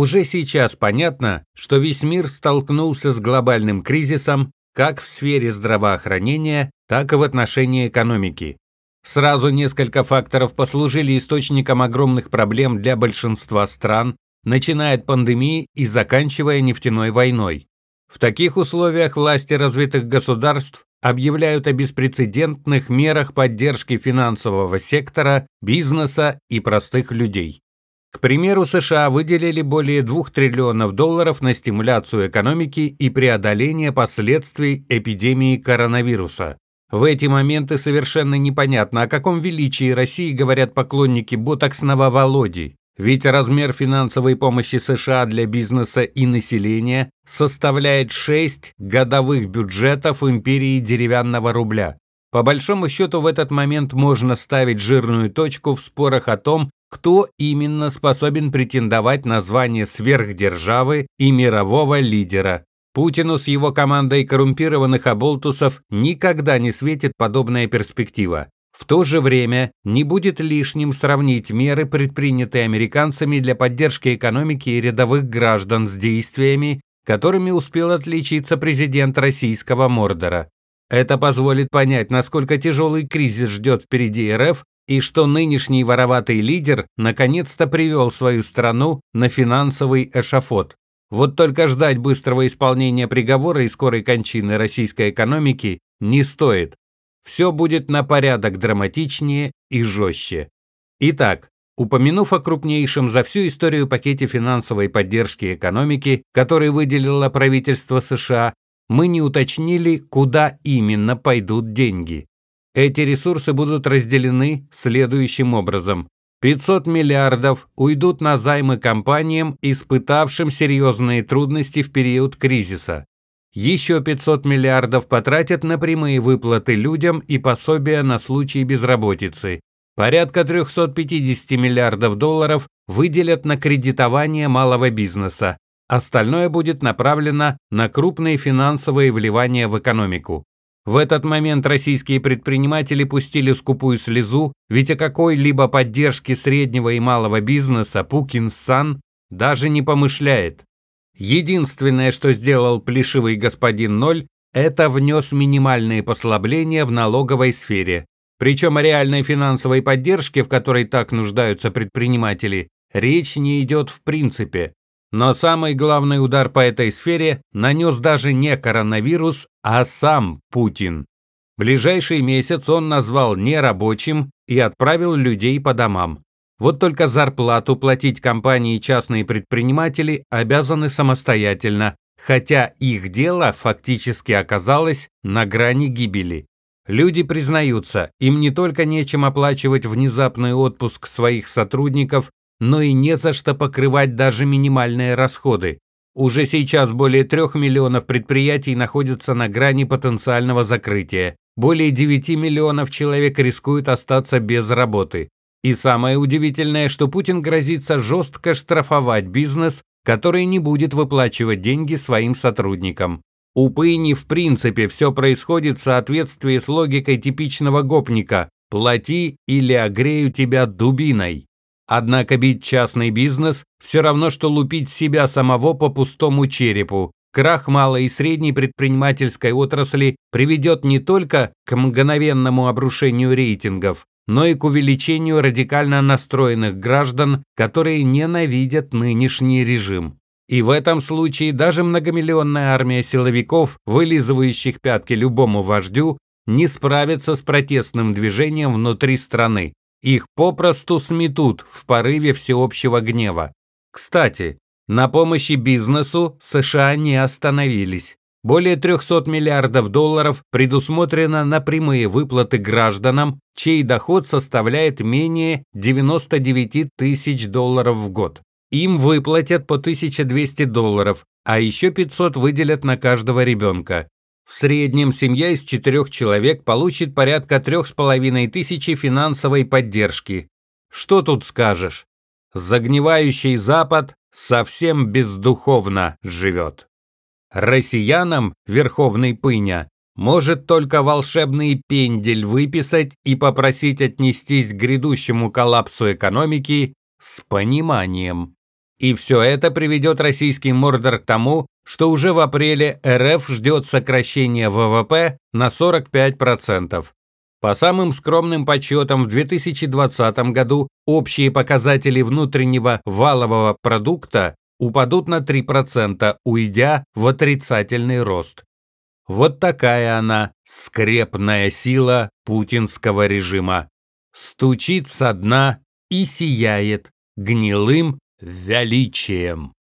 Уже сейчас понятно, что весь мир столкнулся с глобальным кризисом как в сфере здравоохранения, так и в отношении экономики. Сразу несколько факторов послужили источником огромных проблем для большинства стран, начиная от пандемии и заканчивая нефтяной войной. В таких условиях власти развитых государств объявляют о беспрецедентных мерах поддержки финансового сектора, бизнеса и простых людей. К примеру, США выделили более 2 триллионов долларов на стимуляцию экономики и преодоление последствий эпидемии коронавируса. В эти моменты совершенно непонятно, о каком величии России говорят поклонники ботоксного Володи. Ведь размер финансовой помощи США для бизнеса и населения составляет 6 годовых бюджетов империи деревянного рубля. По большому счету в этот момент можно ставить жирную точку в спорах о том, кто именно способен претендовать на звание сверхдержавы и мирового лидера. Путину с его командой коррумпированных оболтусов никогда не светит подобная перспектива. В то же время не будет лишним сравнить меры, предпринятые американцами для поддержки экономики и рядовых граждан с действиями, которыми успел отличиться президент российского Мордора. Это позволит понять, насколько тяжелый кризис ждет впереди РФ и что нынешний вороватый лидер наконец-то привел свою страну на финансовый эшафот. Вот только ждать быстрого исполнения приговора и скорой кончины российской экономики не стоит. Все будет на порядок драматичнее и жестче. Итак, упомянув о крупнейшем за всю историю пакете финансовой поддержки экономики, который выделило правительство США, мы не уточнили, куда именно пойдут деньги. Эти ресурсы будут разделены следующим образом. 500 миллиардов уйдут на займы компаниям, испытавшим серьезные трудности в период кризиса. Еще 500 миллиардов потратят на прямые выплаты людям и пособия на случай безработицы. Порядка 350 миллиардов долларов выделят на кредитование малого бизнеса, Остальное будет направлено на крупные финансовые вливания в экономику. В этот момент российские предприниматели пустили скупую слезу, ведь о какой-либо поддержке среднего и малого бизнеса Пукин Сан даже не помышляет. Единственное, что сделал плешивый господин Ноль, это внес минимальные послабления в налоговой сфере. Причем о реальной финансовой поддержке, в которой так нуждаются предприниматели, речь не идет в принципе. Но самый главный удар по этой сфере нанес даже не коронавирус, а сам Путин. Ближайший месяц он назвал нерабочим и отправил людей по домам. Вот только зарплату платить компании и частные предприниматели обязаны самостоятельно, хотя их дело фактически оказалось на грани гибели. Люди признаются, им не только нечем оплачивать внезапный отпуск своих сотрудников, но и не за что покрывать даже минимальные расходы. Уже сейчас более 3 миллионов предприятий находятся на грани потенциального закрытия. Более 9 миллионов человек рискуют остаться без работы. И самое удивительное, что Путин грозится жестко штрафовать бизнес, который не будет выплачивать деньги своим сотрудникам. У Пыни в принципе все происходит в соответствии с логикой типичного гопника «плати или огрею тебя дубиной». Однако бить частный бизнес все равно, что лупить себя самого по пустому черепу. Крах малой и средней предпринимательской отрасли приведет не только к мгновенному обрушению рейтингов, но и к увеличению радикально настроенных граждан, которые ненавидят нынешний режим. И в этом случае даже многомиллионная армия силовиков, вылизывающих пятки любому вождю, не справится с протестным движением внутри страны. Их попросту сметут в порыве всеобщего гнева. Кстати, на помощи бизнесу США не остановились. Более 300 миллиардов долларов предусмотрено на прямые выплаты гражданам, чей доход составляет менее 99 тысяч долларов в год. Им выплатят по 1200 долларов, а еще 500 выделят на каждого ребенка. В среднем семья из четырех человек получит порядка трех с половиной тысячи финансовой поддержки. Что тут скажешь? Загнивающий Запад совсем бездуховно живет. Россиянам Верховный Пыня может только волшебный пендель выписать и попросить отнестись к грядущему коллапсу экономики с пониманием. И все это приведет российский мордор к тому, что уже в апреле РФ ждет сокращение ВВП на 45%. По самым скромным подсчетам, в 2020 году общие показатели внутреннего валового продукта упадут на 3%, уйдя в отрицательный рост. Вот такая она, скрепная сила путинского режима. Стучит со дна и сияет гнилым величием.